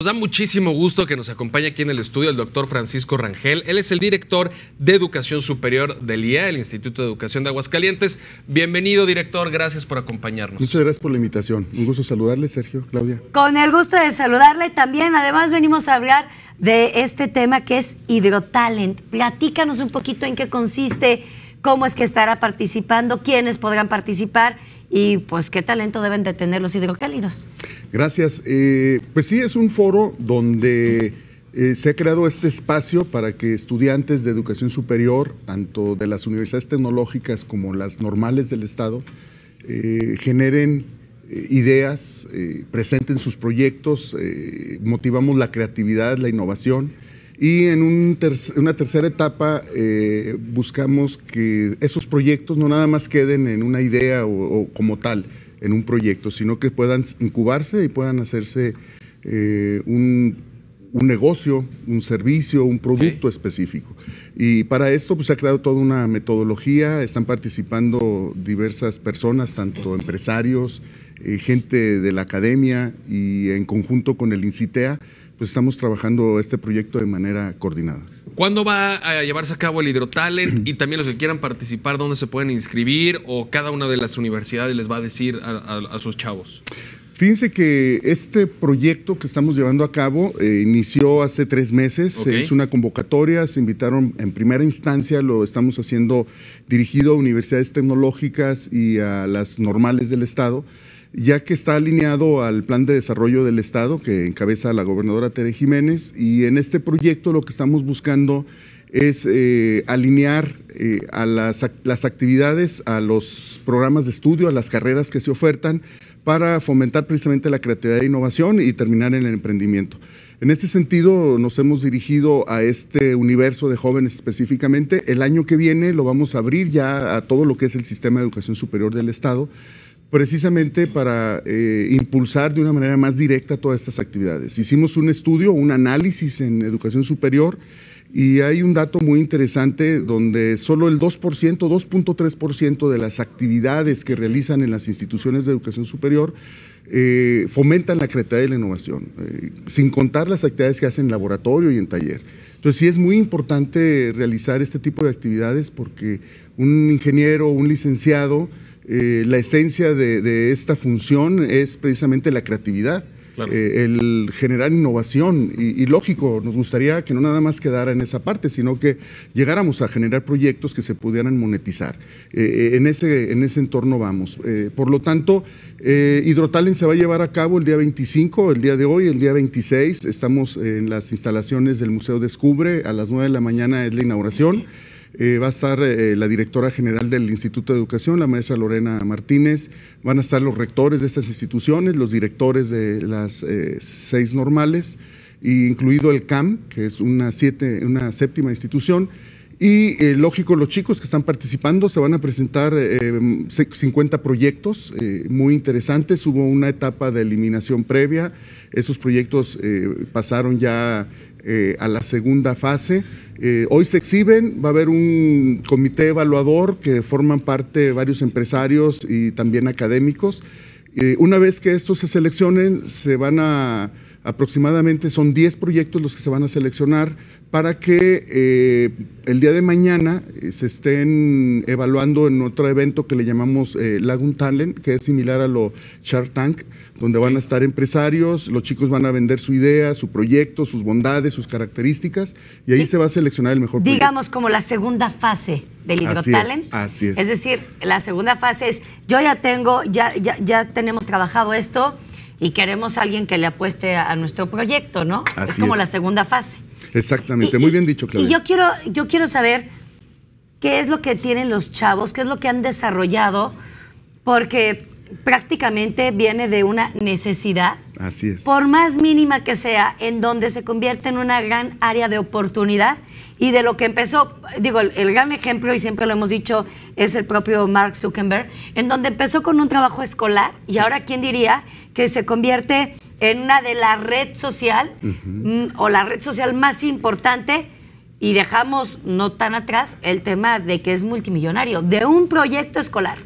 Nos da muchísimo gusto que nos acompañe aquí en el estudio el doctor Francisco Rangel. Él es el director de Educación Superior del IA, e el Instituto de Educación de Aguascalientes. Bienvenido, director. Gracias por acompañarnos. Muchas gracias por la invitación. Un gusto saludarle, Sergio, Claudia. Con el gusto de saludarle también. Además, venimos a hablar de este tema que es Hidrotalent. Platícanos un poquito en qué consiste, cómo es que estará participando, quiénes podrán participar y pues qué talento deben de tener los hidrocálidos. Gracias. Eh, pues sí, es un foro donde eh, se ha creado este espacio para que estudiantes de educación superior, tanto de las universidades tecnológicas como las normales del Estado, eh, generen ideas, presenten sus proyectos, motivamos la creatividad, la innovación y en una tercera etapa eh, buscamos que esos proyectos no nada más queden en una idea o, como tal, en un proyecto, sino que puedan incubarse y puedan hacerse eh, un, negocio, un servicio, un producto específico. Y para esto pues, se ha creado toda una metodología, están participando diversas personas, tanto empresarios, eh, gente de la academia y en conjunto con el INCITEA pues estamos trabajando este proyecto de manera coordinada. ¿Cuándo va a llevarse a cabo el Hidrotalent? y también los que quieran participar, ¿dónde se pueden inscribir? ¿O cada una de las universidades les va a decir a, sus chavos? Fíjense que este proyecto que estamos llevando a cabo eh, inició hace tres meses, es una convocatoria, se invitaron en primera instancia, lo estamos haciendo dirigido a universidades tecnológicas y a las normales del Estado ya que está alineado al plan de desarrollo del Estado que encabeza la gobernadora Tere Jiménez y en este proyecto lo que estamos buscando es eh, alinear eh, a las, las, actividades, a los programas de estudio, a las carreras que se ofertan para fomentar precisamente la creatividad e innovación y terminar en el emprendimiento. En este sentido, nos hemos dirigido a este universo de jóvenes específicamente. El año que viene lo vamos a abrir ya a todo lo que es el sistema de educación superior del Estado precisamente para eh, impulsar de una manera más directa todas estas actividades. Hicimos un estudio, un análisis en educación superior y hay un dato muy interesante donde solo el 2%, 2.3% de las actividades que realizan en las instituciones de educación superior eh, fomentan la creatividad y la innovación, eh, sin contar las actividades que hacen en laboratorio y en taller. Entonces sí es muy importante realizar este tipo de actividades porque un ingeniero, un licenciado, eh, la esencia de, esta función es precisamente la creatividad, eh, el generar innovación y, lógico, nos gustaría que no nada más quedara en esa parte, sino que llegáramos a generar proyectos que se pudieran monetizar. Eh, en, ese, en ese entorno vamos. por lo tanto, hidrotalen se va a llevar a cabo el día 25, el día de hoy, el día 26, estamos en las instalaciones del Museo Descubre, a las 9 de la mañana es la inauguración. Eh, va a estar eh, la directora general del Instituto de Educación, la maestra Lorena Martínez, van a estar los rectores de estas instituciones, los directores de las eh, seis normales, incluido el CAM, que es una, siete, una séptima institución. Y lógico, los chicos que están participando se van a presentar 50 proyectos muy interesantes. Hubo una etapa de eliminación previa. Esos proyectos pasaron ya eh, a la segunda fase. Eh, hoy se exhiben, va a haber un comité evaluador que forman parte varios empresarios y también académicos. Eh, una vez que estos se seleccionen, se van a aproximadamente, son 10 proyectos los que se van a seleccionar, para que eh, el día de mañana eh, se estén evaluando en otro evento que le llamamos eh, Lagun Lagoon Talent, que es similar a lo Shark Tank, donde van a estar empresarios, los chicos van a vender su idea, su proyecto, sus bondades, sus características, y ahí se va a seleccionar el mejor. Digamos como la segunda fase del hidrotalent. Así, es, así es. decir, la segunda fase es, yo ya tengo, ya, ya, tenemos trabajado esto y queremos a alguien que le apueste a, nuestro proyecto, ¿no? es como la segunda fase. Exactamente, muy bien dicho, Claudia. Y yo quiero, yo quiero saber qué es lo que tienen los chavos, qué es lo que han desarrollado, porque prácticamente viene de una necesidad Así es. Por más mínima que sea, en donde se convierte en una gran área de oportunidad y de lo que empezó, digo, el, gran ejemplo, y siempre lo hemos dicho, es el propio Mark Zuckerberg, en donde empezó con un trabajo escolar y ahora, ¿quién diría que se convierte en una de la red social mm, o la red social más importante? Y dejamos no tan atrás el tema de que es multimillonario, de un proyecto escolar.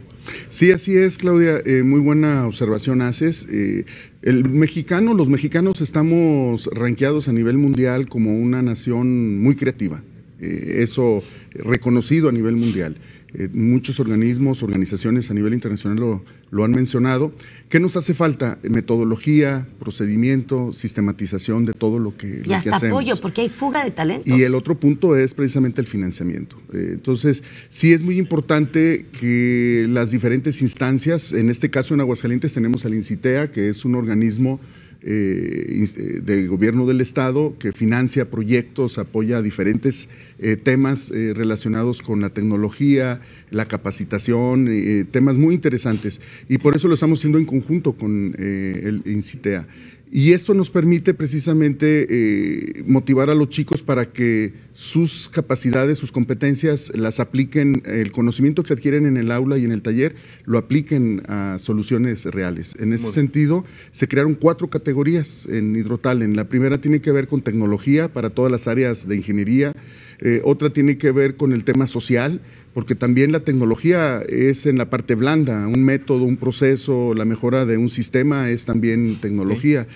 Sí, así es, Claudia. Eh, muy buena observación haces. Eh, el mexicano, los mexicanos estamos ranqueados a nivel mundial como una nación muy creativa. Eh, eso reconocido a nivel mundial. Eh, muchos organismos, organizaciones a nivel internacional lo, han mencionado. ¿Qué nos hace falta? Metodología, procedimiento, sistematización de todo lo que, y hasta apoyo, porque hay fuga de talento. Y el otro punto es precisamente el financiamiento. Eh, entonces, sí es muy importante que las diferentes instancias, en este caso en Aguascalientes tenemos al INCITEA, que es un organismo eh, eh, del gobierno del Estado que financia proyectos, apoya diferentes eh, temas relacionados con la tecnología, la capacitación, temas muy interesantes. Y por eso lo estamos haciendo en conjunto con el INCITEA. Y esto nos permite precisamente eh, motivar a los chicos para que sus capacidades, sus competencias, las apliquen, el conocimiento que adquieren en el aula y en el taller, lo apliquen a soluciones reales. En ese sentido, se crearon cuatro categorías en en La primera tiene que ver con tecnología para todas las áreas de ingeniería, eh, otra tiene que ver con el tema social, porque también la tecnología es en la parte blanda, un método, un proceso, la mejora de un sistema es también tecnología.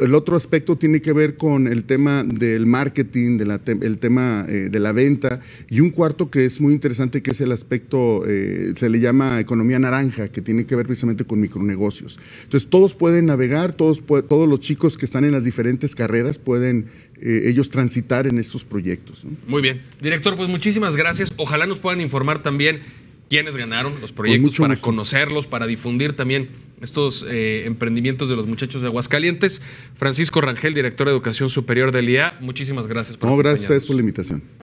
El otro aspecto tiene que ver con el tema del marketing, de el tema eh, de la venta, y un cuarto que es muy interesante, que es el aspecto, eh, se le llama economía naranja, que tiene que ver precisamente con micronegocios. Entonces, todos pueden navegar, todos, todos los chicos que están en las diferentes carreras pueden eh, ellos transitar en estos proyectos. Muy bien. Director, pues muchísimas gracias. Ojalá nos puedan informar también quiénes ganaron los proyectos para conocerlos, para difundir también estos eh, emprendimientos de los muchachos de Aguascalientes. Francisco Rangel, director de Educación Superior del IA, muchísimas gracias por No, gracias a ustedes por la invitación.